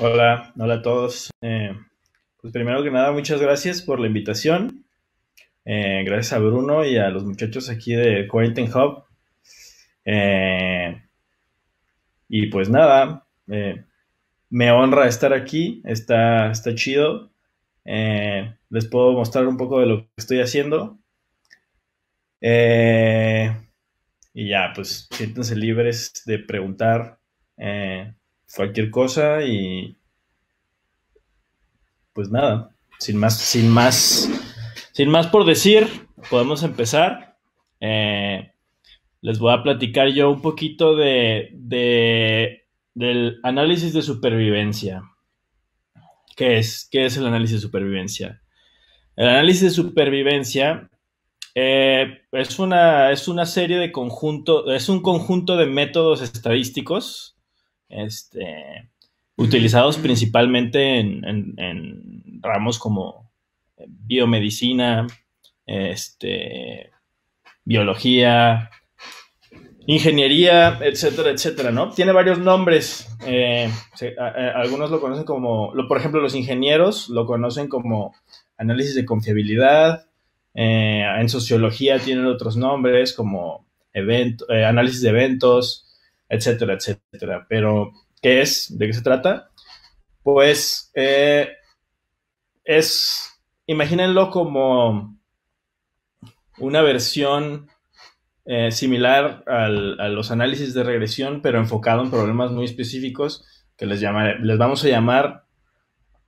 Hola, hola a todos. Eh, pues primero que nada, muchas gracias por la invitación. Eh, gracias a Bruno y a los muchachos aquí de Quarantine Hub. Eh, y pues nada, me honra estar aquí, está, está chido. les puedo mostrar un poco de lo que estoy haciendo. y ya, pues siéntense libres de preguntar cualquier cosa y pues nada, sin más, sin más, sin más por decir, podemos empezar. Eh, les voy a platicar yo un poquito de, del análisis de supervivencia. ¿Qué es? ¿Qué es el análisis de supervivencia? El análisis de supervivencia eh, es, una, es una serie de conjunto, es un conjunto de métodos estadísticos este, utilizados principalmente en, ramos como eh, biomedicina, este, biología, ingeniería, etcétera, etcétera, ¿no? Tiene varios nombres. Eh, algunos lo conocen como, por ejemplo, los ingenieros lo conocen como análisis de confiabilidad. Eh, en sociología tienen otros nombres como análisis de eventos, etcétera, etcétera. Pero, ¿qué es? ¿De qué se trata? Pues eh, es, imagínenlo como una versión eh, similar a los análisis de regresión, pero enfocado en problemas muy específicos que les, les vamos a llamar...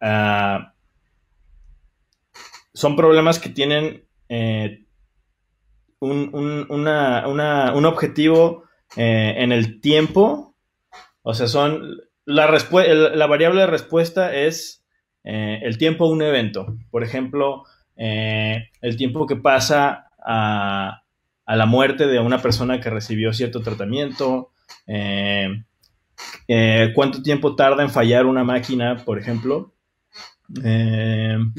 Ah, son problemas que tienen eh, un, un objetivo eh, en el tiempo, o sea, son la, la variable de respuesta es eh, el tiempo de un evento. Por ejemplo, eh, el tiempo que pasa a, a, la muerte de una persona que recibió cierto tratamiento, cuánto tiempo tarda en fallar una máquina, por ejemplo. Mm,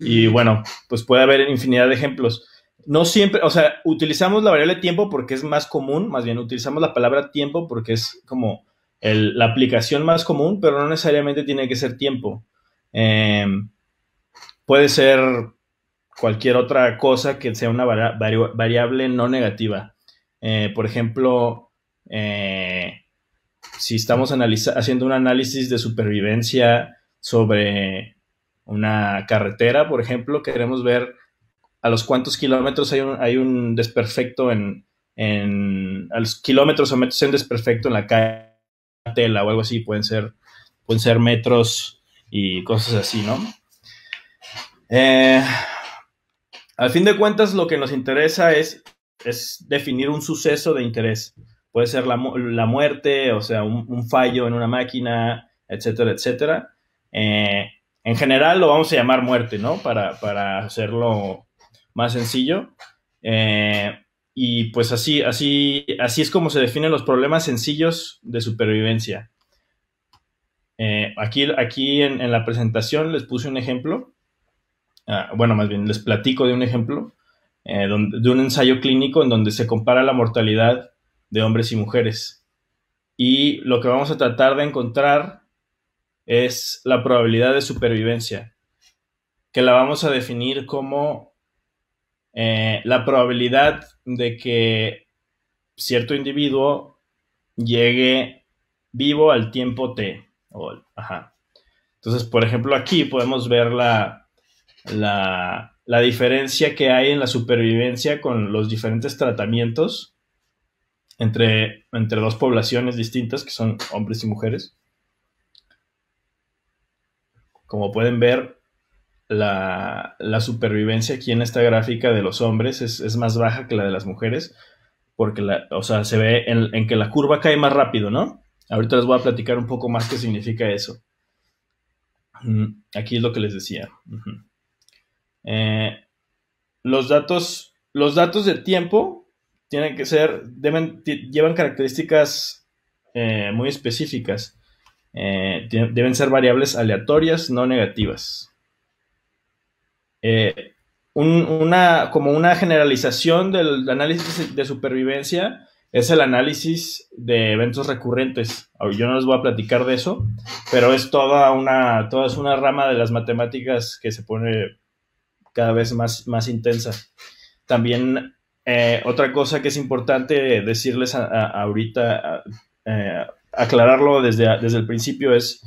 y mm. bueno, pues puede haber infinidad de ejemplos no siempre, o sea, utilizamos la variable tiempo porque es más común, más bien utilizamos la palabra tiempo porque es como la aplicación más común, pero no necesariamente tiene que ser tiempo. Em, puede ser cualquier otra cosa que sea una variable no negativa. Eh, por ejemplo, eh, si estamos haciendo un análisis de supervivencia sobre una carretera, por ejemplo, queremos ver a los cuantos kilómetros hay un, desperfecto en, a los kilómetros o metros en desperfecto en la calle tela o algo así, pueden ser, pueden ser metros y cosas así, ¿no? Eh, al fin de cuentas, lo que nos interesa es, es definir un suceso de interés. Puede ser la, muerte, o sea, un, fallo en una máquina, etcétera, etcétera. Eh, en general lo vamos a llamar muerte, ¿no? Para, para hacerlo más sencillo. Eh, y pues así, así, así es como se definen los problemas sencillos de supervivencia. Eh, aquí aquí en, la presentación les puse un ejemplo, ah, bueno, más bien les platico de un ejemplo, eh, de un ensayo clínico en donde se compara la mortalidad de hombres y mujeres. Y lo que vamos a tratar de encontrar es la probabilidad de supervivencia, que la vamos a definir como eh, la probabilidad de que cierto individuo llegue vivo al tiempo T. Entonces, por ejemplo, aquí podemos ver la, la, diferencia que hay en la supervivencia con los diferentes tratamientos entre, entre dos poblaciones distintas, que son hombres y mujeres. Como pueden ver, la, supervivencia aquí en esta gráfica de los hombres es, más baja que la de las mujeres, porque, la, o sea, se ve en, que la curva cae más rápido, ¿no? Ahorita les voy a platicar un poco más qué significa eso. Mm, aquí es lo que les decía. Eh, los datos, los datos de tiempo tienen que ser, deben, llevan características eh, muy específicas. Eh, deben ser variables aleatorias, no negativas. Eh, una, como una generalización del análisis de supervivencia es el análisis de eventos recurrentes. Yo no les voy a platicar de eso, pero es toda una, toda es una rama de las matemáticas que se pone cada vez más, más intensa. También eh, otra cosa que es importante decirles ahorita, eh, aclararlo desde el principio, es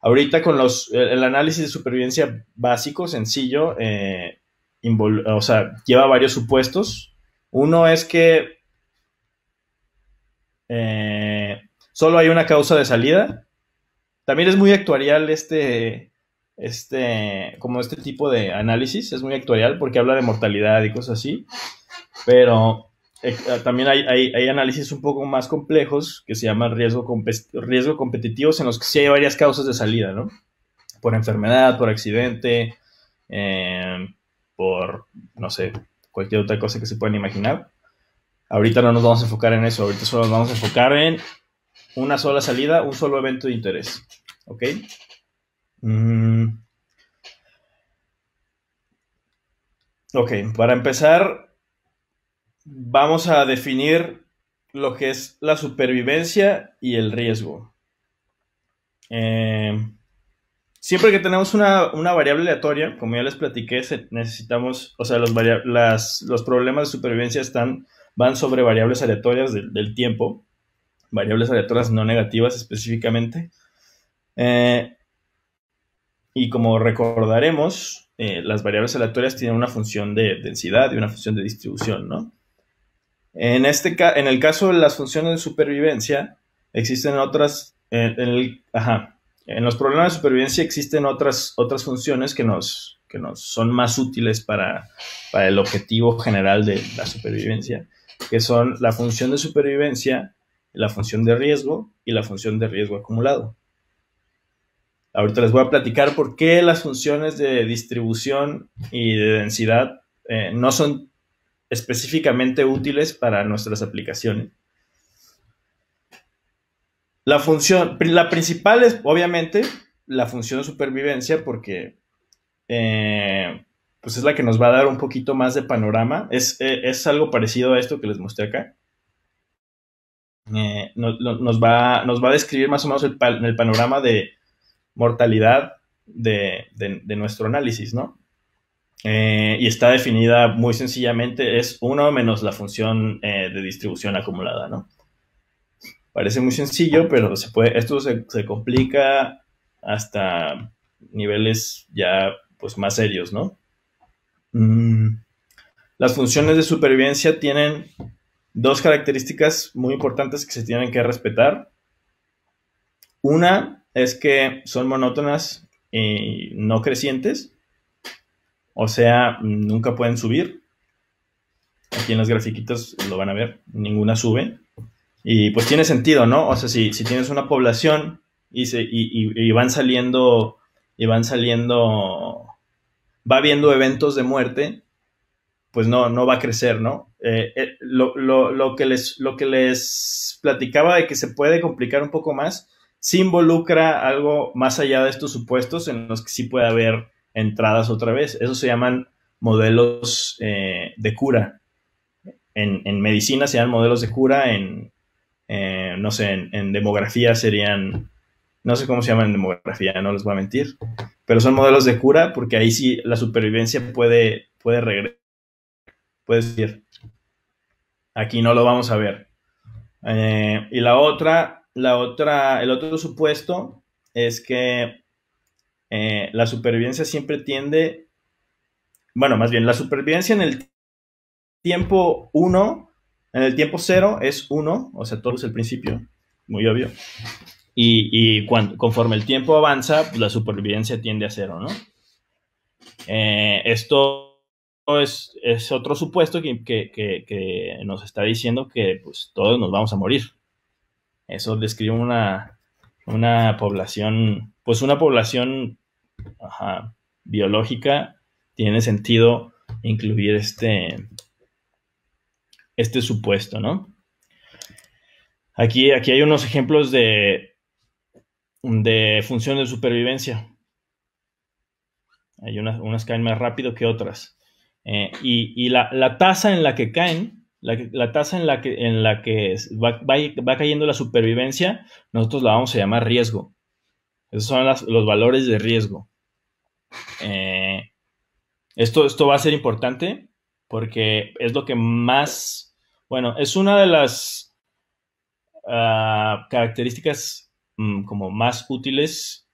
Ahorita con los, el análisis de supervivencia básico, sencillo, eh, o sea, lleva varios supuestos. Uno es que eh, solo hay una causa de salida. También es muy actuarial este, este, como este tipo de análisis, es muy actuarial porque habla de mortalidad y cosas así. Pero eh, ah, también hay, análisis un poco más complejos que se llaman riesgo, riesgo competitivos en los que sí hay varias causas de salida, ¿no? Por enfermedad, por accidente, em, por, no sé, cualquier otra cosa que se puedan imaginar. Ahorita no nos vamos a enfocar en eso, ahorita solo nos vamos a enfocar en una sola salida, un solo evento de interés, ¿ok? Mm. Ok, para empezar, vamos a definir lo que es la supervivencia y el riesgo. Eh, siempre que tenemos una, variable aleatoria, como ya les platiqué, necesitamos, o sea, los, problemas de supervivencia están, van sobre variables aleatorias del tiempo, variables aleatorias no negativas específicamente. Eh, y como recordaremos, eh, las variables aleatorias tienen una función de densidad y una función de distribución, ¿no? En, este en el caso de las funciones de supervivencia, existen otras, en, ajá, en los problemas de supervivencia existen otras, otras funciones que nos, que nos son más útiles para, el objetivo general de la supervivencia, que son la función de supervivencia, la función de riesgo y la función de riesgo acumulado. Ahorita les voy a platicar por qué las funciones de distribución y de densidad eh, no son específicamente útiles para nuestras aplicaciones. La función, la principal es obviamente la función de supervivencia porque eh, pues es la que nos va a dar un poquito más de panorama. Es, eh, es algo parecido a esto que les mostré acá. Eh, nos, va, nos, va, a describir más o menos el, panorama de mortalidad de, de nuestro análisis, ¿no? Eh, y está definida muy sencillamente, es 1 menos la función eh, de distribución acumulada, ¿no? Parece muy sencillo, pero puede, esto se, complica hasta niveles ya pues, más serios, ¿no? Mm. Las funciones de supervivencia tienen dos características muy importantes que se tienen que respetar. Una es que son monótonas y no crecientes. O sea, nunca pueden subir. Aquí en los grafiquitas lo van a ver, ninguna sube. Y pues tiene sentido, ¿no? O sea, si, tienes una población y, se, van saliendo, y van saliendo, va habiendo eventos de muerte, pues no, no va a crecer, ¿no? Eh, eh, lo, que les, lo que les platicaba de que se puede complicar un poco más, sí involucra algo más allá de estos supuestos en los que sí puede haber entradas otra vez. Eso se llaman modelos eh, de cura. En, en, medicina serían modelos de cura, en, eh, no sé, en, demografía serían, no sé cómo se llaman en demografía, no les voy a mentir, pero son modelos de cura porque ahí sí la supervivencia puede, puede regresar, puede decir, aquí no lo vamos a ver. Eh, y la otra, la otra, el otro supuesto es que eh, la supervivencia siempre tiende, bueno, más bien, la supervivencia en el tiempo 1, en el tiempo 0 es 1, o sea, todo es el principio, muy obvio. Y, cuando, conforme el tiempo avanza, pues, la supervivencia tiende a 0, ¿no? Eh, esto es, otro supuesto que, nos está diciendo que pues, todos nos vamos a morir. Eso describe una, una población pues una población biológica tiene sentido incluir este, este supuesto, ¿no? Aquí, aquí hay unos ejemplos de, de función de supervivencia. Hay unas, caen más rápido que otras. Eh, y, la, tasa en la que caen, la, tasa en la que, en la que va, cayendo la supervivencia, nosotros la vamos a llamar riesgo. Esos son los valores de riesgo. Eh, esto, esto va a ser importante porque es lo que más, bueno, es una de las ah, características mm, como más útiles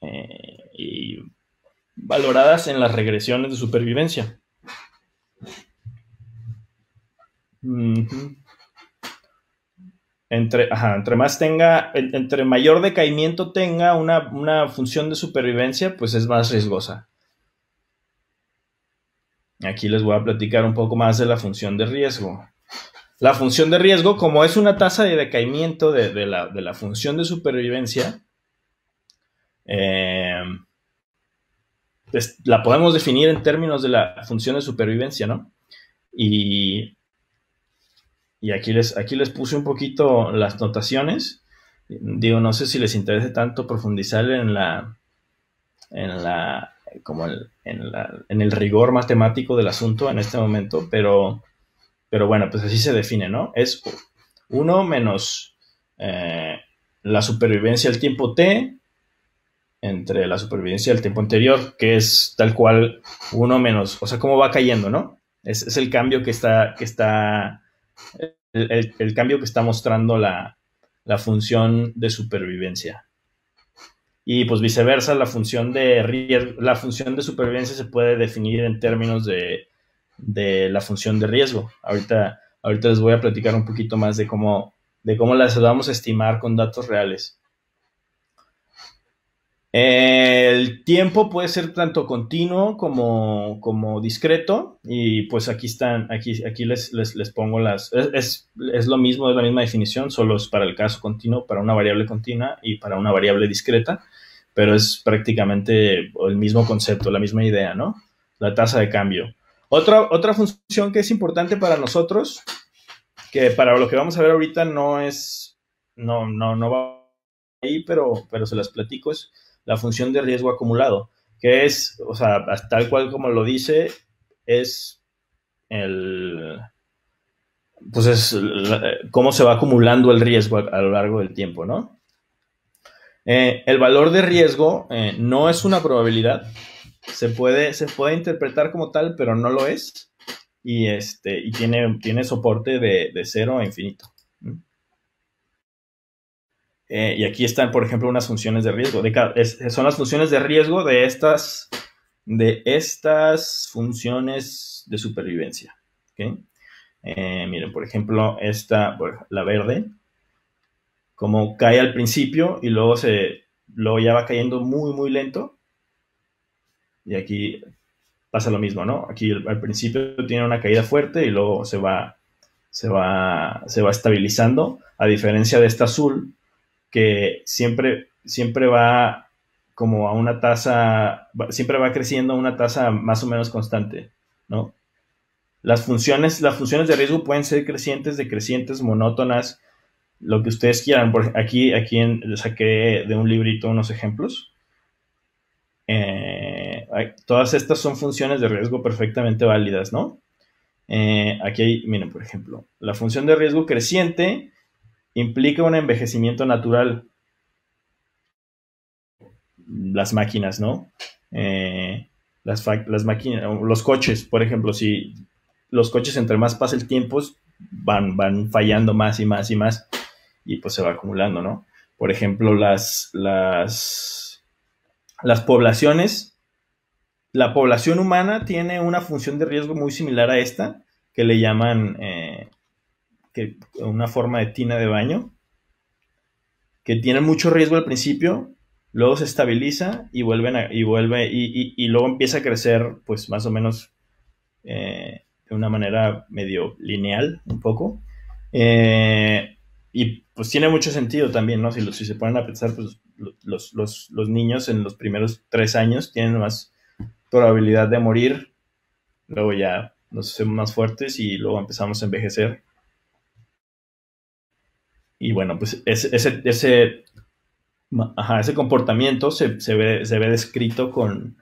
eh, y valoradas en las regresiones de supervivencia. Entre, más tenga, entre mayor decaimiento tenga una, función de supervivencia, pues es más riesgosa. Aquí les voy a platicar un poco más de la función de riesgo. La función de riesgo, como es una tasa de decaimiento de, la, función de supervivencia, eh, la podemos definir en términos de la función de supervivencia, ¿no? Y y aquí les, aquí les puse un poquito las notaciones. Digo, no sé si les interese tanto profundizar en la, en la, como el, en, el rigor matemático del asunto en este momento, pero, pero bueno, pues así se define, ¿no? Es 1 menos eh, la supervivencia del tiempo t entre la supervivencia del tiempo anterior, que es tal cual 1 menos, o sea, cómo va cayendo, ¿no? Es, es el cambio que está, que está el, el, cambio que está mostrando la, la, función de supervivencia. Y pues viceversa, la función de la función de supervivencia se puede definir en términos de, de la función de riesgo. Ahorita, ahorita les voy a platicar un poquito más de cómo, de cómo las vamos a estimar con datos reales. El tiempo puede ser tanto continuo como, como discreto y pues aquí están, aquí, aquí les, les, les pongo las, es, es, lo mismo, es la misma definición, solo es para el caso continuo, para una variable continua y para una variable discreta, pero es prácticamente el mismo concepto, la misma idea, ¿no? La tasa de cambio. Otra, otra función que es importante para nosotros, que para lo que vamos a ver ahorita no es, no, no, no va ahí, pero, pero se las platico, es la función de riesgo acumulado, que es, o sea, tal cual como lo dice, es el, pues es cómo se va acumulando el riesgo a, lo largo del tiempo, ¿no? Eh, el valor de riesgo eh, no es una probabilidad, se puede, se puede interpretar como tal, pero no lo es, y, este, y tiene, tiene soporte de, de cero a infinito. Eh, y aquí están, por ejemplo, unas funciones de riesgo. son las funciones de riesgo de estas, de estas funciones de supervivencia. Eh, miren, por ejemplo, esta, la verde, como cae al principio y luego, se, luego ya va cayendo muy, muy lento. Y aquí pasa lo mismo, ¿no? Aquí al principio tiene una caída fuerte y luego se va, se va, se va estabilizando, a diferencia de esta azul, que siempre, siempre va como a una tasa, siempre va creciendo a una tasa más o menos constante, Las funciones, las funciones de riesgo pueden ser crecientes, decrecientes, monótonas, lo que ustedes quieran. Por aquí aquí saqué de un librito unos ejemplos. Eh, todas estas son funciones de riesgo perfectamente válidas, ¿no? Eh, aquí hay, miren, por ejemplo, la función de riesgo creciente implica un envejecimiento natural. Las máquinas, ¿no? Eh, las, máquinas, los coches, por ejemplo, si los coches entre más pasa el tiempo van, van fallando más y más y más y pues se va acumulando, ¿no? Por ejemplo, las, las, las poblaciones, la población humana tiene una función de riesgo muy similar a esta que le llaman eh, una forma de tina de baño, que tiene mucho riesgo al principio, luego se estabiliza y vuelven y vuelve y, luego empieza a crecer, pues más o menos eh, de una manera medio lineal, un poco. Eh, y pues tiene mucho sentido también, ¿no? Si, se ponen a pensar, pues los, los, niños en los primeros tres años tienen más probabilidad de morir, luego ya nos hacemos más fuertes y luego empezamos a envejecer y bueno, pues ese, ese, comportamiento se, ve, se, ve, descrito con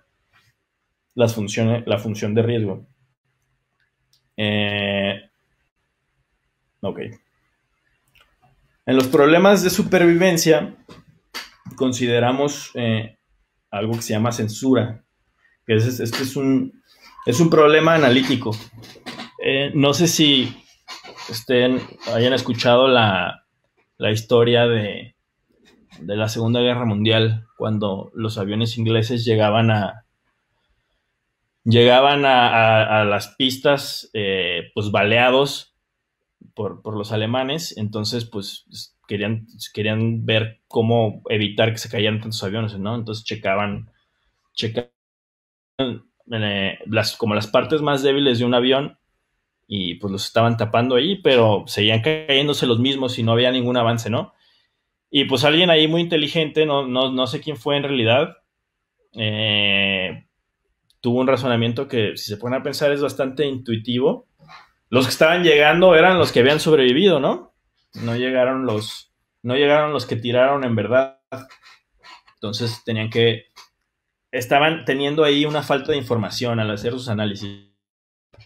las funciones, la función de riesgo. Eh, ok. En los problemas de supervivencia consideramos eh, algo que se llama censura. Que es, este es un, es un problema analítico. Eh, no sé si estén, hayan escuchado la, la historia de, la Segunda Guerra Mundial, cuando los aviones ingleses llegaban a llegaban a, las pistas eh, pues baleados por, los alemanes, entonces pues querían, querían ver cómo evitar que se cayeran tantos aviones, ¿no? Entonces checaban, checaban eh, como las partes más débiles de un avión y pues los estaban tapando ahí, pero seguían cayéndose los mismos y no había ningún avance, ¿no? Y pues alguien ahí muy inteligente, no, sé quién fue en realidad, eh, tuvo un razonamiento que si se ponen a pensar es bastante intuitivo. Los que estaban llegando eran los que habían sobrevivido, ¿no? No llegaron los, no llegaron los que tiraron en verdad. Entonces tenían que, estaban teniendo ahí una falta de información al hacer sus análisis.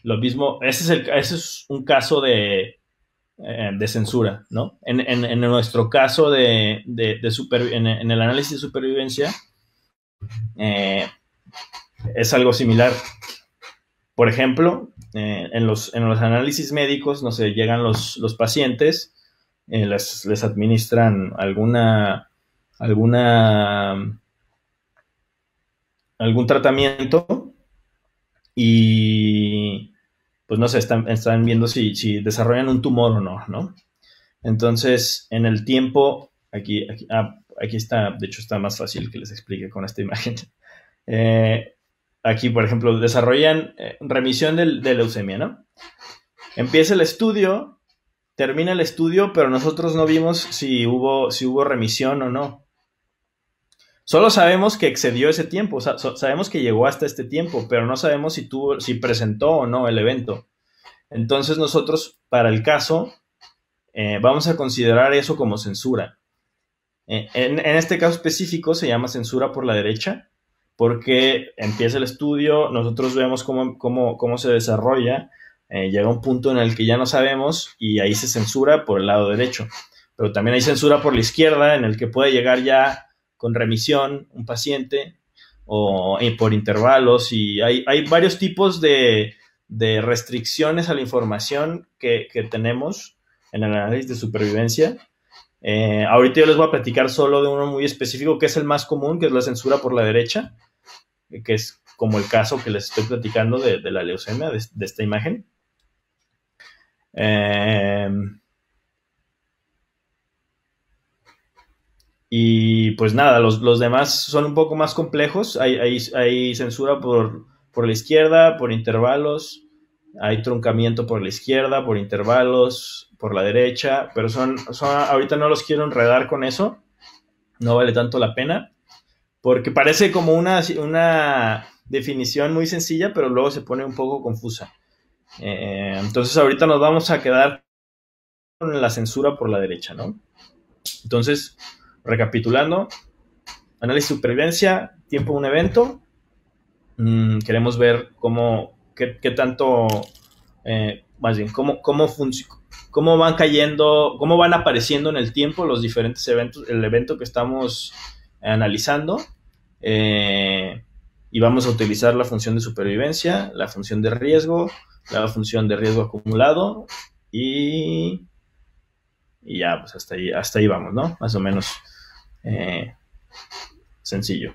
Lo mismo, ese es, el, es un caso de, eh, censura, ¿no? En, nuestro caso de, en, el análisis de supervivencia, eh, es algo similar. Por ejemplo, eh, en, los, en los análisis médicos, no sé, llegan los, pacientes, les, les administran alguna, alguna, algún tratamiento y pues no sé, están, viendo si, si, desarrollan un tumor o no, ¿no? Entonces, en el tiempo, aquí, aquí, ah, está, de hecho está más fácil que les explique con esta imagen. Eh, aquí, por ejemplo, desarrollan eh, remisión de, de leucemia, ¿no? Empieza el estudio, termina el estudio, pero nosotros no vimos si hubo, si hubo remisión o no. Solo sabemos que excedió ese tiempo, sabemos que llegó hasta este tiempo, pero no sabemos si tuvo, si presentó o no el evento. Entonces nosotros, para el caso, eh, vamos a considerar eso como censura. Eh, en, este caso específico se llama censura por la derecha, porque empieza el estudio, nosotros vemos cómo, se desarrolla, eh, llega un punto en el que ya no sabemos y ahí se censura por el lado derecho. Pero también hay censura por la izquierda, en el que puede llegar ya con remisión, un paciente, o eh, por intervalos, y hay, varios tipos de, restricciones a la información que, tenemos en el análisis de supervivencia. Eh, ahorita yo les voy a platicar solo de uno muy específico, que es el más común, que es la censura por la derecha, eh, que es como el caso que les estoy platicando de, la leucemia, de, de esta imagen. Eh, Y pues nada, los, demás son un poco más complejos. Hay, censura por, por la izquierda, por intervalos, hay truncamiento por la izquierda, por intervalos, por la derecha, pero son, ahorita no los quiero enredar con eso, no vale tanto la pena, porque parece como una, una definición muy sencilla, pero luego se pone un poco confusa. Eh, entonces ahorita nos vamos a quedar con la censura por la derecha, ¿no? Entonces, recapitulando, análisis de supervivencia, tiempo de un evento. Mm, queremos ver cómo, qué, tanto, eh, más bien, cómo, cómo, cómo van cayendo, cómo van apareciendo en el tiempo los diferentes eventos, el evento que estamos analizando. Eh, y vamos a utilizar la función de supervivencia, la función de riesgo, la función de riesgo acumulado y, y ya, pues hasta ahí, hasta ahí vamos, ¿no? Más o menos. Eh, sencillo.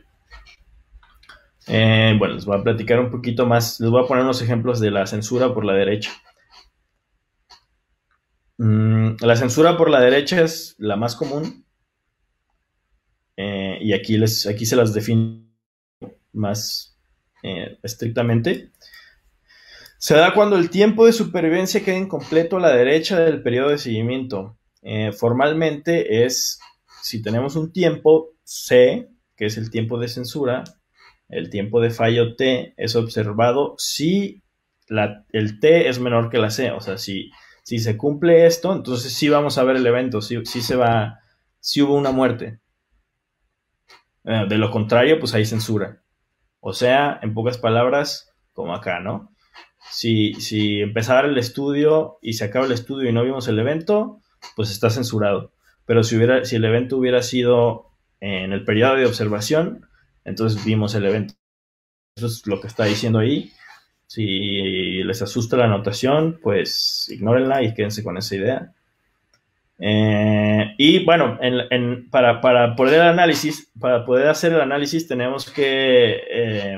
Eh, bueno, les voy a platicar un poquito más, les voy a poner unos ejemplos de la censura por la derecha. Mm, la censura por la derecha es la más común eh, y aquí, les, aquí se las define más estrictamente. Se da cuando el tiempo de supervivencia queda incompleto a la derecha del periodo de seguimiento. formalmente es si tenemos un tiempo C, que es el tiempo de censura, el tiempo de fallo T es observado si el T es menor que la C. O sea, si, si se cumple esto, entonces sí vamos a ver el evento, si se va, si hubo una muerte. Eh, de lo contrario, pues hay censura. O sea, en pocas palabras, como acá, ¿no? Si, si el estudio y se acaba el estudio y no vimos el evento, pues está censurado. Pero si, hubiera, si el evento hubiera sido en el periodo de observación, entonces vimos el evento. Eso es lo que está diciendo ahí. Si les asusta la anotación, pues ignórenla y quédense con esa idea. Eh, y bueno, para, para, poder análisis, para poder hacer el análisis tenemos que eh,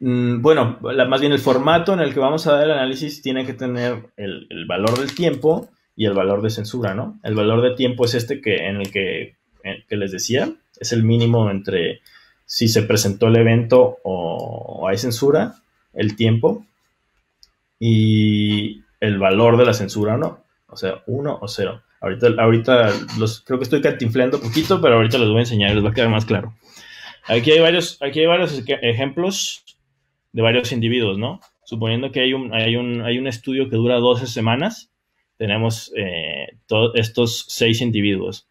Mm, bueno, más bien el formato en el que vamos a dar el análisis tiene que tener el, valor del tiempo y el valor de censura, ¿no? El valor de tiempo es este que en el que, les decía, es el mínimo entre si se presentó el evento o, hay censura, el tiempo y el valor de la censura, ¿no? O sea, uno o cero. Ahorita, ahorita creo que estoy cantinflando un poquito, pero ahorita les voy a enseñar les va a quedar más claro. Aquí hay varios, aquí hay varios ejemplos de varios individuos, ¿no? Suponiendo que hay un, hay un, hay un estudio que dura 12 semanas, tenemos eh, estos seis individuos.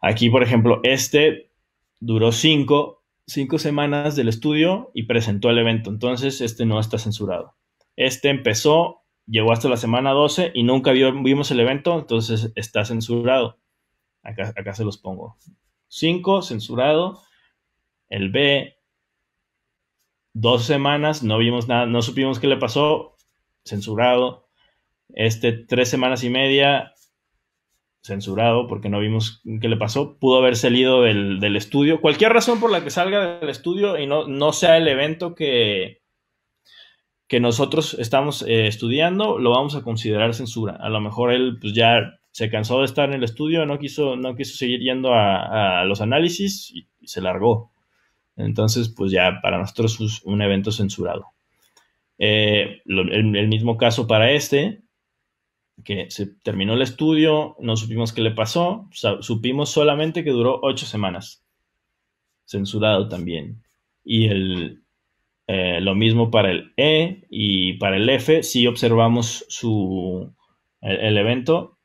Aquí, por ejemplo, este duró cinco, semanas del estudio y presentó el evento. Entonces, este no está censurado. Este empezó, llegó hasta la semana 12 y nunca vimos el evento, entonces está censurado. Acá, acá se los pongo. 5, censurado. El B, dos semanas, no vimos nada, no supimos qué le pasó, censurado. Este, tres semanas y media, censurado porque no vimos qué le pasó. Pudo haber salido del, estudio. Cualquier razón por la que salga del estudio y no, no sea el evento que, que nosotros estamos eh, estudiando, lo vamos a considerar censura. A lo mejor él pues, ya se cansó de estar en el estudio, no quiso, no quiso seguir yendo a, los análisis y se largó. Entonces, pues ya para nosotros es un evento censurado. Eh, el, mismo caso para este, que se terminó el estudio, no supimos qué le pasó, supimos solamente que duró ocho semanas. Censurado también. Y el, eh, lo mismo para el E y para el F, sí observamos su, el evento,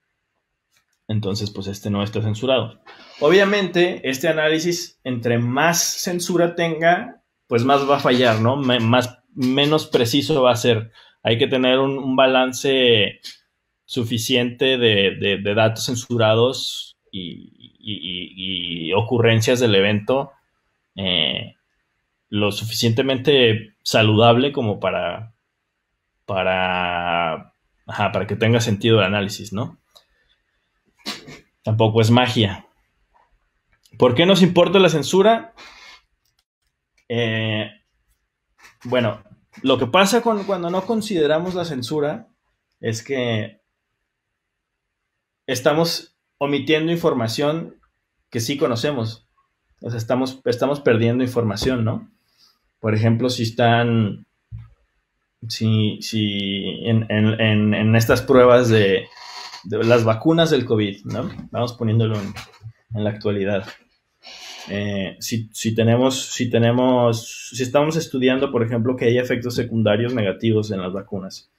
entonces, pues este no está censurado. Obviamente, este análisis, entre más censura tenga, pues más va a fallar, ¿no? más, menos preciso va a ser. Hay que tener un, balance suficiente de, datos censurados y, ocurrencias del evento eh, lo suficientemente saludable como para para, para que tenga sentido el análisis, ¿no? Tampoco es magia. ¿Por qué nos importa la censura? Eh, bueno, lo que pasa cuando no consideramos la censura es que estamos omitiendo información que sí conocemos. O sea, estamos, estamos perdiendo información, ¿no? Por ejemplo, si están, si, en estas pruebas de, las vacunas del COVID, ¿no? Vamos poniéndolo en, la actualidad. Eh, si, tenemos, si tenemos, si estamos estudiando, por ejemplo, que hay efectos secundarios negativos en las vacunas.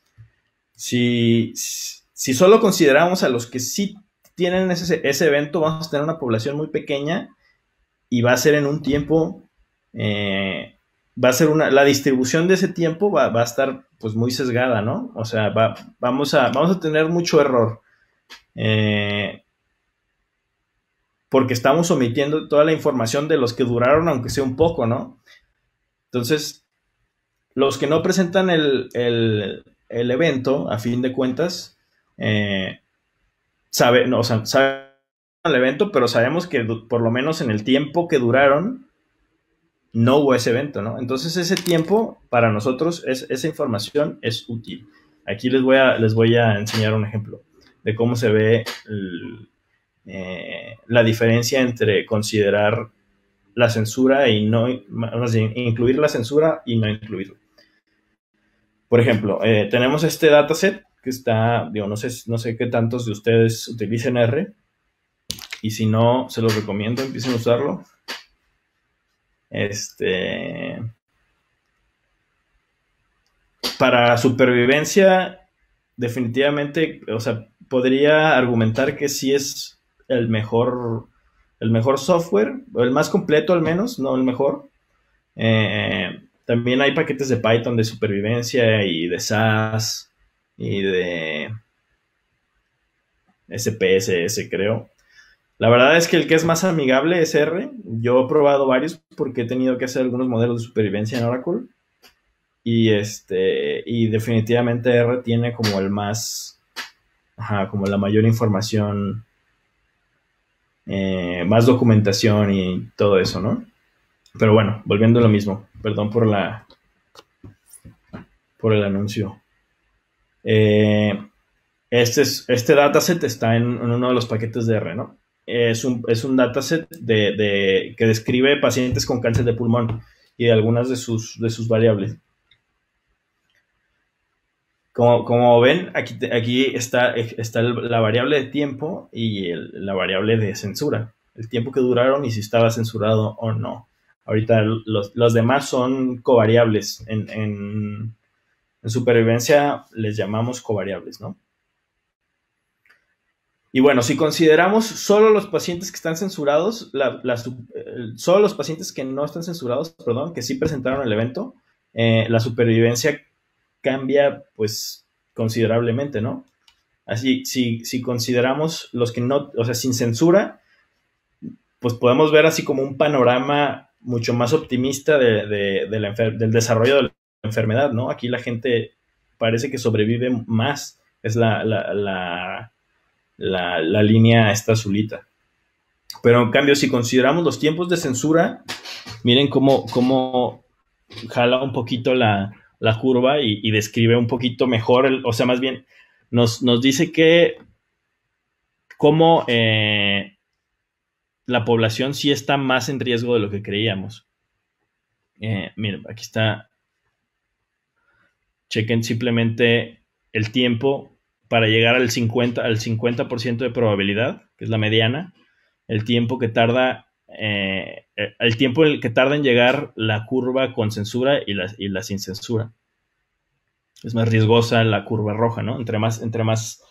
Si, solo consideramos a los que sí tienen ese, evento, vamos a tener una población muy pequeña y va a ser en un tiempo, eh, va a ser una, la distribución de ese tiempo va, a estar pues muy sesgada, ¿no? O sea, vamos, a, vamos a tener mucho error eh, porque estamos omitiendo toda la información de los que duraron, aunque sea un poco, ¿no? Entonces, los que no presentan el, evento, a fin de cuentas, eh, saben, o sea, saben el evento, pero sabemos que por lo menos en el tiempo que duraron, no hubo ese evento, ¿no? Entonces, ese tiempo para nosotros, es, esa información es útil. Aquí les voy a, les voy a enseñar un ejemplo de cómo se ve eh, la diferencia entre considerar la censura y no, más bien, incluir la censura y no incluirlo. Por ejemplo, eh, tenemos este dataset que está, digo, no sé, no sé qué tantos de ustedes utilicen R, y si no, se los recomiendo, empiecen a usarlo. Este. Para supervivencia, definitivamente, o sea, podría argumentar que sí es el mejor, el mejor software, o el más completo al menos, no el mejor. Eh, también hay paquetes de Python de supervivencia y de SAS y de SPSS, creo. La verdad es que el que es más amigable es R. Yo he probado varios porque he tenido que hacer algunos modelos de supervivencia en Oracle. Y este. Y definitivamente R tiene como el más ajá, como la mayor información, eh, más documentación y todo eso, ¿no? Pero bueno, volviendo a lo mismo, perdón por la por el anuncio. Eh, este, es, este dataset está en, uno de los paquetes de R, ¿no? Es un, es un dataset de, de, que describe pacientes con cáncer de pulmón y algunas de sus, de sus variables. Como, ven, aquí, aquí está, está la variable de tiempo y la variable de censura. El tiempo que duraron y si estaba censurado o no. Ahorita los, demás son covariables. En, en, supervivencia les llamamos covariables, ¿no? Y bueno, si consideramos solo los pacientes que están censurados, eh, solo los pacientes que no están censurados, perdón, que sí presentaron el evento, eh, la supervivencia cambia pues considerablemente, ¿no? Así, si, si consideramos los que no, o sea, sin censura, pues podemos ver así como un panorama mucho más optimista de, del desarrollo de la enfermedad, ¿no? Aquí la gente parece que sobrevive más, es la, línea esta azulita. Pero en cambio, si consideramos los tiempos de censura, miren cómo, cómo jala un poquito la, la curva y, describe un poquito mejor, o sea, más bien nos, dice que cómo eh, la población sí está más en riesgo de lo que creíamos. Eh, miren, aquí está. Chequen simplemente el tiempo para llegar al 50%, al 50 de probabilidad, que es la mediana, el tiempo que tarda eh, eh, el tiempo en el que tarda en llegar la curva con censura y la, sin censura. Es más riesgosa la curva roja, ¿no? Entre más, entre más,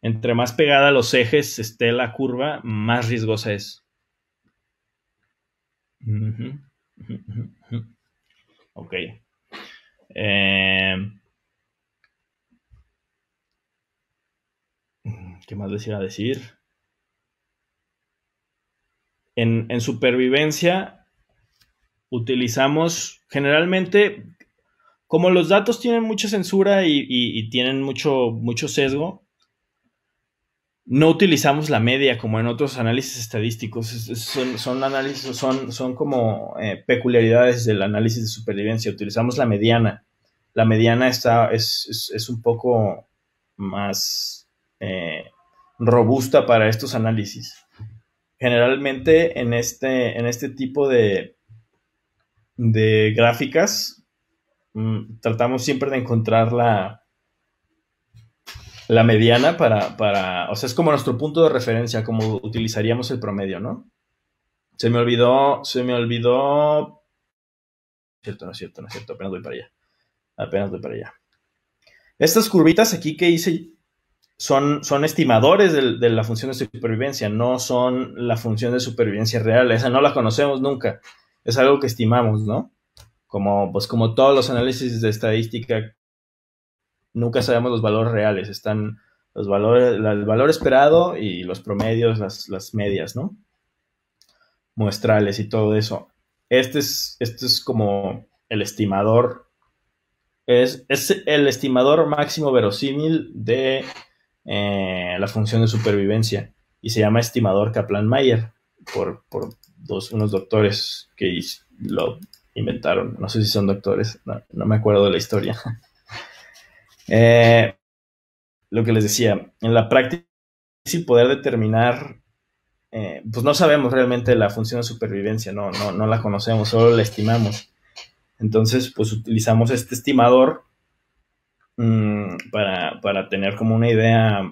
entre más pegada a los ejes esté la curva, más riesgosa es. Ok. Eh, ¿Qué más les iba a decir? en, supervivencia utilizamos generalmente, como los datos tienen mucha censura y, tienen mucho, mucho sesgo, no utilizamos la media como en otros análisis estadísticos. son, análisis, son, son como eh, peculiaridades del análisis de supervivencia. Utilizamos la mediana. La mediana está, es, un poco más eh, robusta para estos análisis generalmente en este, en este tipo de, de gráficas mm, tratamos siempre de encontrar la, la mediana para, o sea, es como nuestro punto de referencia, como utilizaríamos el promedio, ¿no? Se me olvidó, se me olvidó. Cierto, no es cierto, no es cierto, apenas voy para allá. Apenas voy para allá. Estas curvitas aquí que hice son, estimadores de, la función de supervivencia, no son la función de supervivencia real. Esa no la conocemos nunca. Es algo que estimamos, ¿no? Como, pues, como todos los análisis de estadística, nunca sabemos los valores reales. Están los valores, el valor esperado y los promedios, las, medias, ¿no? Muestrales y todo eso. Este es, este es como el estimador. es el estimador máximo verosímil de eh, la función de supervivencia y se llama estimador kaplan Mayer por, por dos, unos doctores que lo inventaron. No sé si son doctores, no, me acuerdo de la historia. Eh, lo que les decía, en la práctica difícil poder determinar, eh, pues no sabemos realmente la función de supervivencia, no, no, no la conocemos, solo la estimamos. Entonces, pues utilizamos este estimador Mm, para, tener como una idea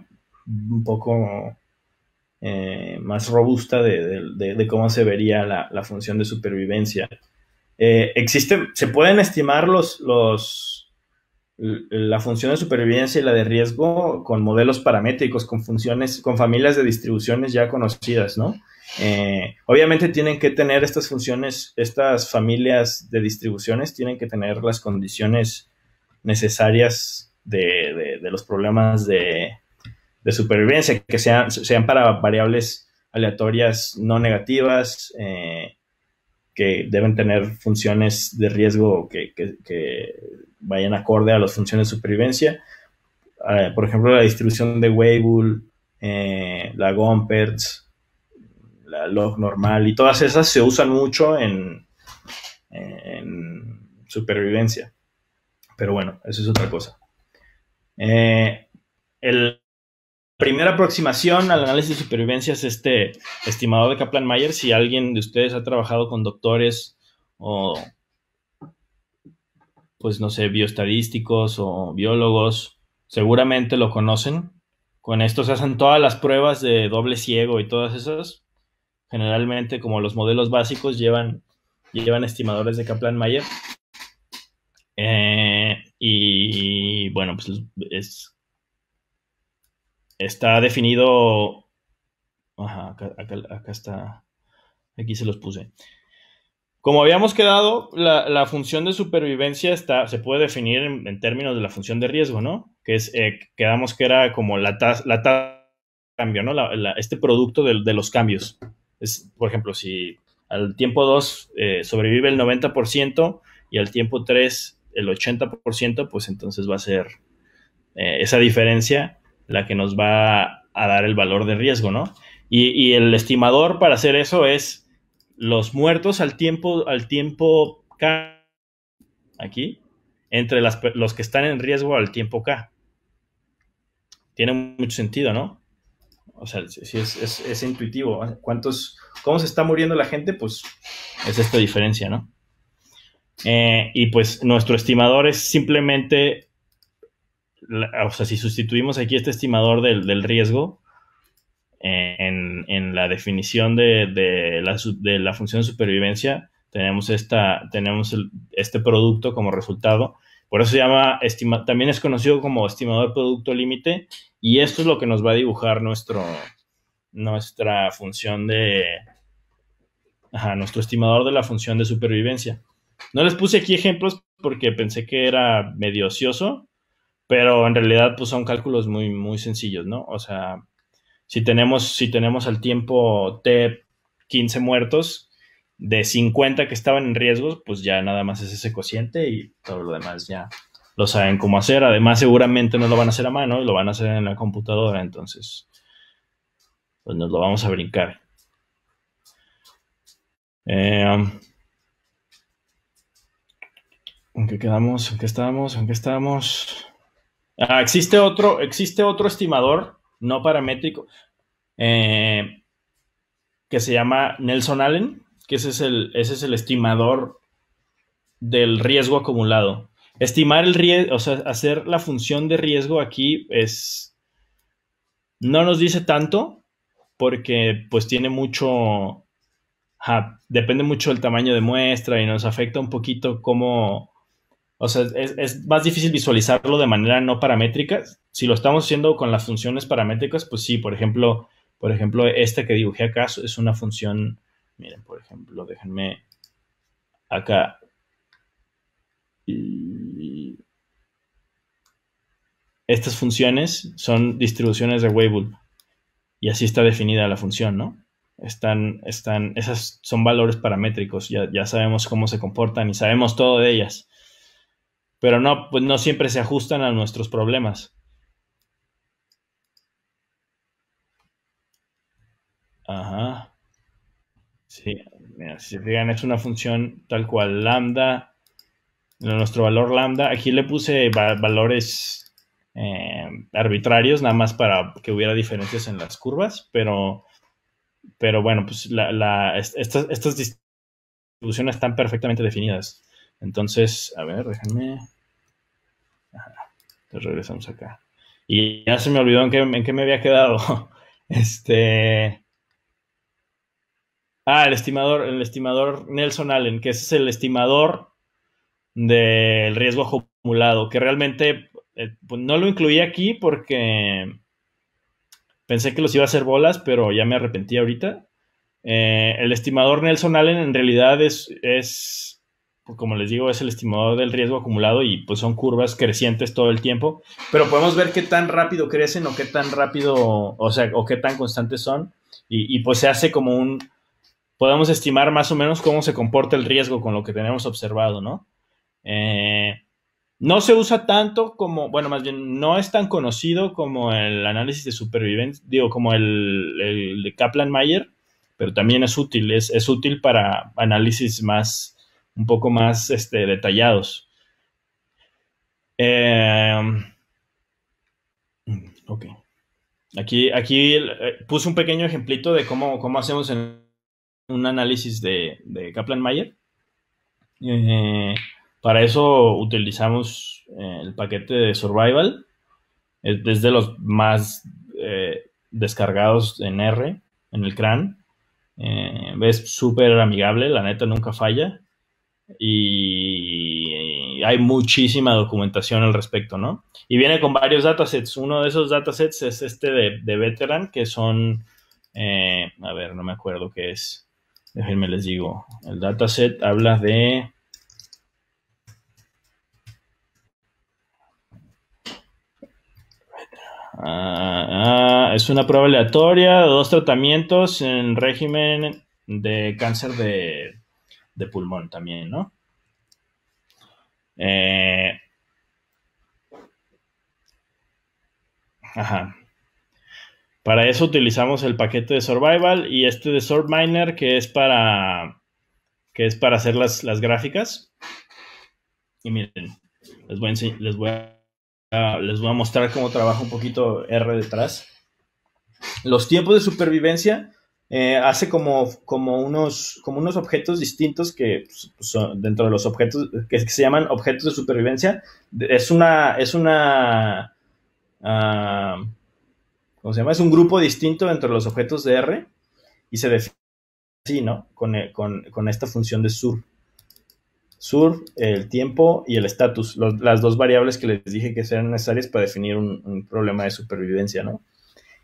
un poco eh, más robusta de, cómo se vería la, función de supervivencia. Eh, se pueden estimar los, los, la función de supervivencia y la de riesgo con modelos paramétricos, con funciones, con familias de distribuciones ya conocidas, ¿no? Eh, obviamente tienen que tener estas funciones, estas familias de distribuciones tienen que tener las condiciones necesarias de, los problemas de, supervivencia, que sean, sean para variables aleatorias no negativas, eh, que deben tener funciones de riesgo que, vayan acorde a las funciones de supervivencia. Eh, por ejemplo, la distribución de Weibull, eh, la Gompertz, la log normal y todas esas se usan mucho en, en supervivencia. Pero bueno, eso es otra cosa. La eh, el, primera aproximación al análisis de supervivencia es este estimador de Kaplan-Meier. Si alguien de ustedes ha trabajado con doctores o, pues no sé, bioestadísticos o biólogos, seguramente lo conocen. Con esto se hacen todas las pruebas de doble ciego y todas esas. Generalmente, como los modelos básicos llevan, llevan estimadores de Kaplan-Meier. Eh, y, bueno, pues es, está definido. Ajá, acá, está. Aquí se los puse. Como habíamos quedado, la, función de supervivencia está, se puede definir en, términos de la función de riesgo, ¿no? Que es, eh, quedamos que era como la tasa la cambio, ¿no? este producto de, los cambios. Es, por ejemplo, si al tiempo 2 eh, sobrevive el 90% y al tiempo 3 el 80%, pues entonces va a ser eh, esa diferencia la que nos va a dar el valor de riesgo, ¿no? Y, el estimador para hacer eso es los muertos al tiempo, al tiempo K, aquí, entre las, los que están en riesgo al tiempo K. Tiene mucho sentido, ¿no? O sea, es, es intuitivo. ¿Cuántos, ¿Cómo se está muriendo la gente? Pues es esta diferencia, ¿no? Eh, y pues nuestro estimador es simplemente, o sea, si sustituimos aquí este estimador del, riesgo eh, en, la definición de, de, la, función de supervivencia, tenemos, esta, tenemos este producto como resultado. Por eso se llama, también es conocido como estimador producto límite y esto es lo que nos va a dibujar nuestro, nuestra función de, nuestro estimador de la función de supervivencia. No les puse aquí ejemplos porque pensé que era medio ocioso, pero en realidad pues son cálculos muy, muy sencillos, ¿no? O sea, si tenemos, si tenemos al tiempo T 15 muertos, de 50 que estaban en riesgos, pues ya nada más es ese cociente y todo lo demás ya lo saben cómo hacer. Además, seguramente no lo van a hacer a mano, lo van a hacer en la computadora, entonces pues nos lo vamos a brincar. Eh, aunque quedamos? aunque estábamos? aunque estábamos? Ah, existe otro, existe otro estimador no paramétrico eh, que se llama Nelson Allen, que ese es, el, ese es el estimador del riesgo acumulado. Estimar el riesgo, o sea, hacer la función de riesgo aquí es... No nos dice tanto porque pues tiene mucho... depende mucho del tamaño de muestra y nos afecta un poquito cómo, o sea, es, más difícil visualizarlo de manera no paramétrica. Si lo estamos haciendo con las funciones paramétricas, pues sí, por ejemplo, por ejemplo, esta que dibujé acá es una función, miren, por ejemplo, déjenme acá. estas funciones son distribuciones de Weibull. Y así está definida la función, ¿no? Están, están, esas son valores paramétricos, ya sabemos cómo se comportan y sabemos todo de ellas pero no, pues no siempre se ajustan a nuestros problemas. Ajá. Sí, mira, si se fijan, es una función tal cual lambda, nuestro valor lambda. Aquí le puse valores eh, arbitrarios, nada más para que hubiera diferencias en las curvas, pero, pero bueno, pues estas, estas distribuciones están perfectamente definidas. Entonces, a ver, déjenme. Entonces regresamos acá. Y ya se me olvidó en qué, me había quedado. Este. Ah, el estimador, el estimador Nelson Allen, que ese es el estimador del riesgo acumulado, que realmente eh, pues, no lo incluí aquí porque pensé que los iba a hacer bolas, pero ya me arrepentí ahorita. Eh, el estimador Nelson Allen en realidad es, es como les digo, es el estimador del riesgo acumulado y pues son curvas crecientes todo el tiempo, pero podemos ver qué tan rápido crecen o qué tan rápido, o sea, o qué tan constantes son y, pues se hace como un, podemos estimar más o menos cómo se comporta el riesgo con lo que tenemos observado, ¿no? Eh, no se usa tanto como, bueno, más bien no es tan conocido como el análisis de supervivencia, digo, como el, de Kaplan-Meier, pero también es útil, es, es útil para análisis más un poco más este, detallados. Em, ok. Aquí, aquí eh, puse un pequeño ejemplito de cómo, hacemos un análisis de, kaplan Mayer. Eh, para eso utilizamos eh, el paquete de Survival. Es de los más descargados en R, en el CRAN. es súper amigable, la neta nunca falla y hay muchísima documentación al respecto, ¿no? Y viene con varios datasets. Uno de esos datasets es este de, Veteran, que son, eh, a ver, no me acuerdo qué es. Déjenme les digo. El dataset habla de... Ah, es una prueba aleatoria, dos tratamientos en régimen de cáncer de de pulmón también, ¿no? Eh, ajá. Para eso utilizamos el paquete de Survival y este de SortMiner que es para que es para hacer las, gráficas. Y miren, les les, voy a, les voy a mostrar cómo trabaja un poquito R detrás. Los tiempos de supervivencia eh, hace como, como, unos, como unos objetos distintos que pues, pues, dentro de los objetos que, se llaman objetos de supervivencia. Es una. Es una ah, ¿Cómo se llama? Es un grupo distinto dentro de los objetos de R y se define así, ¿no? Con, eh, esta función de sur. Sur, el tiempo y el estatus, las dos variables que les dije que serán necesarias para definir un, un problema de supervivencia, ¿no?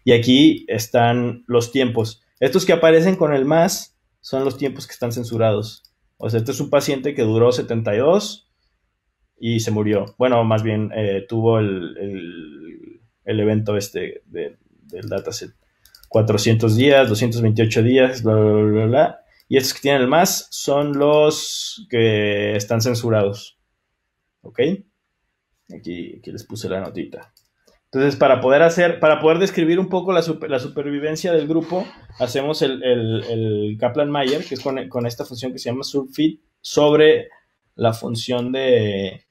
Y aquí están los tiempos estos que aparecen con el más son los tiempos que están censurados. O sea, este es un paciente que duró 72 y se murió. Bueno, más bien eh, tuvo el, evento este del dataset. 400 días, 228 días, bla, bla, bla, Y estos que tienen el más son los que están censurados. ¿Ok? Aquí, aquí les puse la notita. Entonces, para poder hacer, para poder describir un poco la, supervivencia del grupo, hacemos el, kaplan mayer que es con, esta función que se llama subfit, sobre la función de,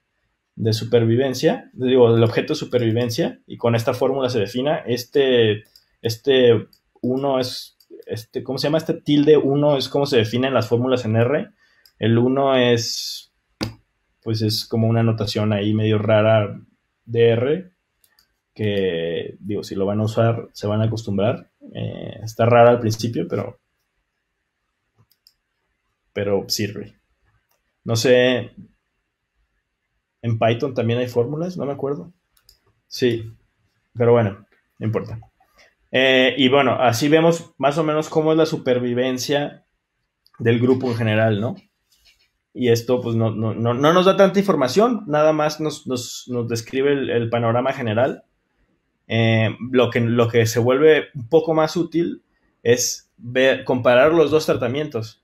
de supervivencia, digo, el objeto de supervivencia, y con esta fórmula se defina este, este 1 es, este, ¿cómo se llama? Este tilde 1 es cómo se definen las fórmulas en R, el 1 es, pues es como una notación ahí medio rara de R, que digo, si lo van a usar, se van a acostumbrar. Eh, está rara al principio, pero. Pero sirve. No sé. En Python también hay fórmulas, no me acuerdo. Sí, pero bueno, no importa. Eh, y bueno, así vemos más o menos cómo es la supervivencia del grupo en general, ¿no? Y esto pues no, no, no, nos da tanta información, nada más nos, describe el panorama general eh, lo, que, lo que se vuelve un poco más útil es comparar los dos tratamientos,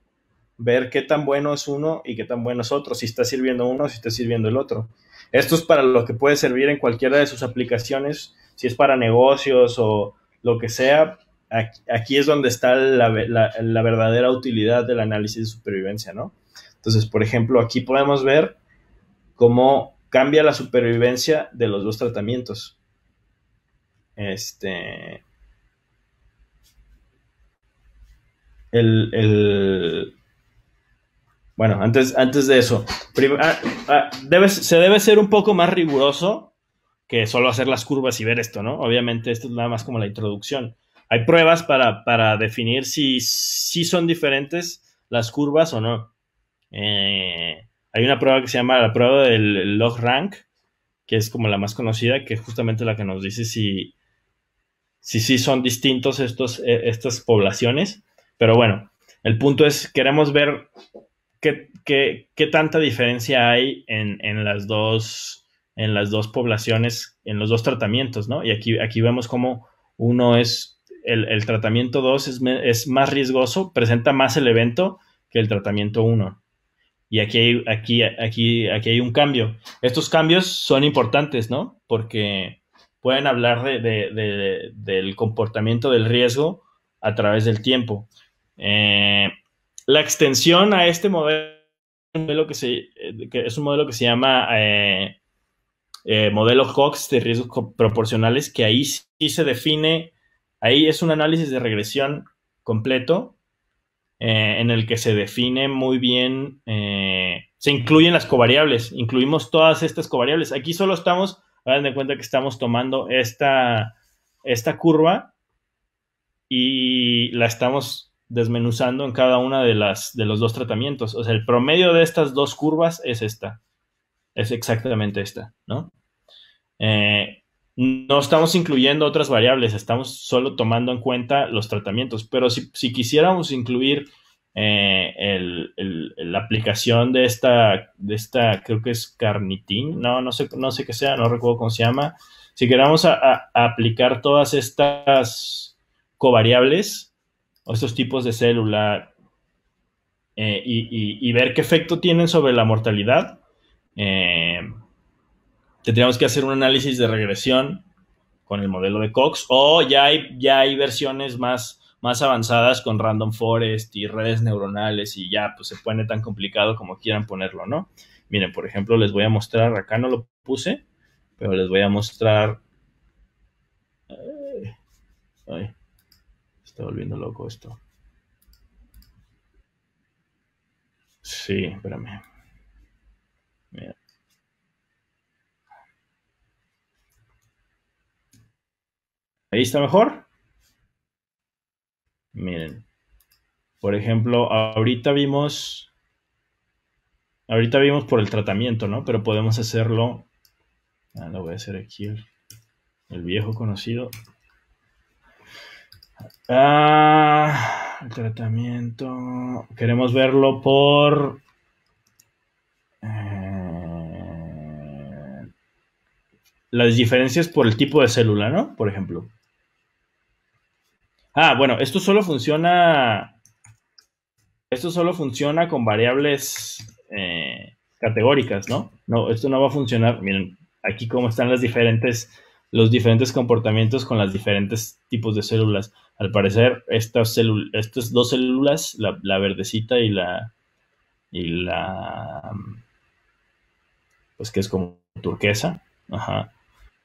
ver qué tan bueno es uno y qué tan bueno es otro, si está sirviendo uno, o si está sirviendo el otro. Esto es para lo que puede servir en cualquiera de sus aplicaciones, si es para negocios o lo que sea, aquí es donde está la, la, verdadera utilidad del análisis de supervivencia, ¿no? Entonces, por ejemplo, aquí podemos ver cómo cambia la supervivencia de los dos tratamientos. Este. El, bueno, antes, antes de eso, ah, ah, se debe ser un poco más riguroso que solo hacer las curvas y ver esto, ¿no? Obviamente, esto es nada más como la introducción. Hay pruebas para, definir si, son diferentes las curvas o no. Eh, hay una prueba que se llama la prueba del log rank, que es como la más conocida, que es justamente la que nos dice si, si sí son distintos estos, eh, estas poblaciones, pero bueno, el punto es, queremos ver qué, tanta diferencia hay en, las dos, en las dos poblaciones, en los dos tratamientos, ¿no? Y aquí, aquí vemos cómo uno es, el, tratamiento 2 es, más riesgoso, presenta más el evento que el tratamiento 1. Y aquí aquí, aquí, aquí hay un cambio. Estos cambios son importantes, ¿no? Porque pueden hablar del comportamiento del riesgo a través del tiempo. Eh, la extensión a este modelo, eh, que, es un modelo que se llama eh, modelo Cox de riesgos proporcionales, que ahí sí se define, ahí es un análisis de regresión completo en el que se define muy bien, se incluyen las covariables, incluimos todas estas covariables. Aquí solo estamos hagan de cuenta que estamos tomando esta, esta curva y la estamos desmenuzando en cada una de las de los dos tratamientos. O sea, el promedio de estas dos curvas es esta. Es exactamente esta, ¿no? Eh, no estamos incluyendo otras variables, estamos solo tomando en cuenta los tratamientos. Pero si, si quisiéramos incluir eh, la aplicación de esta, de esta, creo que es carnitín, no, no sé, no sé qué sea, no recuerdo cómo se llama. Si queramos aplicar todas estas covariables o estos tipos de célula eh, y, ver qué efecto tienen sobre la mortalidad, eh, tendríamos que hacer un análisis de regresión con el modelo de Cox o ya ya hay versiones más más avanzadas con Random Forest y redes neuronales y ya, pues se pone tan complicado como quieran ponerlo, ¿no? Miren, por ejemplo, les voy a mostrar, acá no lo puse, pero les voy a mostrar... Eh, ay, está volviendo loco esto. Sí, espérame. Mira. ¿Ahí está mejor? Miren. Por ejemplo, ahorita vimos. Ahorita vimos por el tratamiento, ¿no? Pero podemos hacerlo. Ah, lo voy a hacer aquí el, viejo conocido. Ah, el tratamiento. Queremos verlo por. Eh, las diferencias por el tipo de célula, ¿no? Por ejemplo. Ah, bueno, esto solo funciona. Esto solo funciona con variables eh, categóricas, ¿no? No, esto no va a funcionar. Miren, aquí cómo están las diferentes, los diferentes comportamientos con los diferentes tipos de células. Al parecer, estas, dos células, la, verdecita y la. y la. Pues que es como turquesa.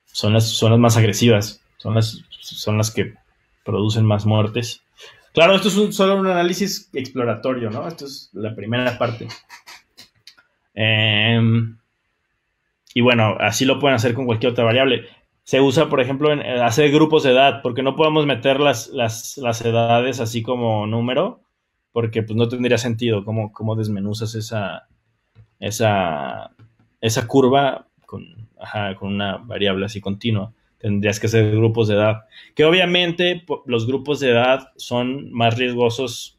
Son las, son las más agresivas. Son las, son las que producen más muertes. Claro, esto es solo un análisis exploratorio, ¿no? Esto es la primera parte. Em, y bueno, así lo pueden hacer con cualquier otra variable. Se usa, por ejemplo, en eh, hacer grupos de edad, porque no podemos meter las, las, edades así como número, porque pues, no tendría sentido cómo, desmenuzas esa, esa, esa curva con, con una variable así continua tendrías que hacer grupos de edad. Que obviamente los grupos de edad son más riesgosos.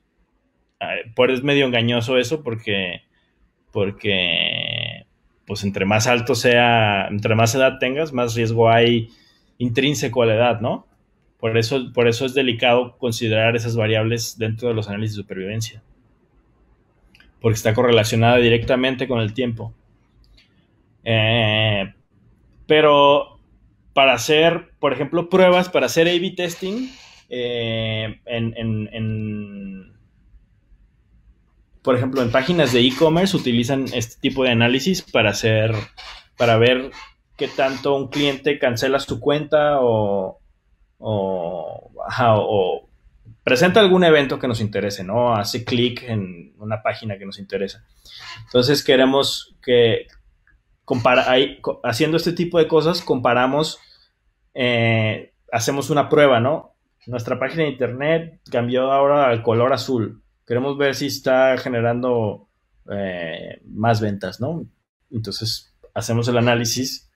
Por es medio engañoso eso porque, porque, pues entre más alto sea, entre más edad tengas, más riesgo hay intrínseco a la edad, ¿no? Por eso, por eso es delicado considerar esas variables dentro de los análisis de supervivencia. Porque está correlacionada directamente con el tiempo. Eh, pero hacer, por ejemplo, pruebas para hacer A-B testing eh, en, por ejemplo, en páginas de e-commerce utilizan este tipo de análisis para hacer, para ver qué tanto un cliente cancela su cuenta o, presenta algún evento que nos interese, ¿no? Hace clic en una página que nos interesa. Entonces queremos que, Compara, haciendo este tipo de cosas, comparamos eh, hacemos una prueba, ¿no? Nuestra página de internet cambió ahora al color azul. Queremos ver si está generando eh, más ventas, ¿no? Entonces hacemos el análisis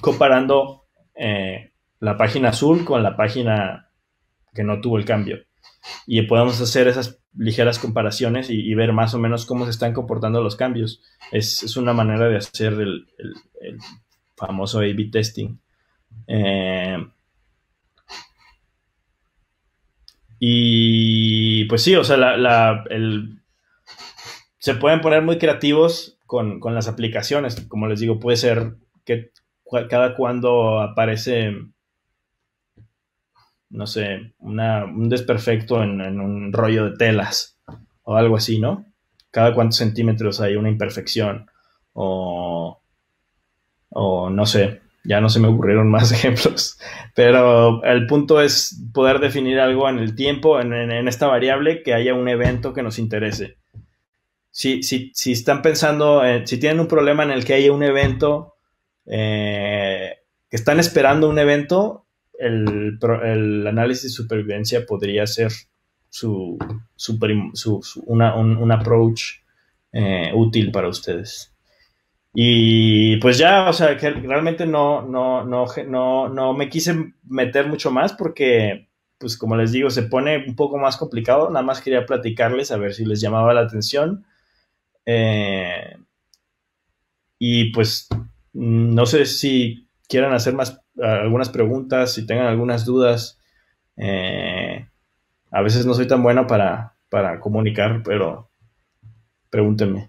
comparando eh, la página azul con la página que no tuvo el cambio. Y podemos hacer esas ligeras comparaciones y, ver más o menos cómo se están comportando los cambios. Es, una manera de hacer el famoso A-B testing. Eh, y pues sí, o sea, se pueden poner muy creativos con, las aplicaciones. Como les digo, puede ser que cada cuando aparece, no sé, un desperfecto en, en un rollo de telas o algo así, ¿no? Cada cuántos centímetros hay una imperfección o o no sé, ya no se me ocurrieron más ejemplos, pero el punto es poder definir algo en el tiempo, en, esta variable, que haya un evento que nos interese. Si, si, si están pensando, eh, si tienen un problema en el que haya un evento, eh, que están esperando un evento, el, el, análisis de supervivencia podría ser su, su, una, un, un, approach eh, útil para ustedes. Y pues ya, o sea, que realmente no, no, no, no, no me quise meter mucho más porque, pues como les digo, se pone un poco más complicado. Nada más quería platicarles a ver si les llamaba la atención. Eh, y pues no sé si quieran hacer más algunas preguntas, si tengan algunas dudas. Eh, a veces no soy tan bueno para, para comunicar, pero pregúntenme.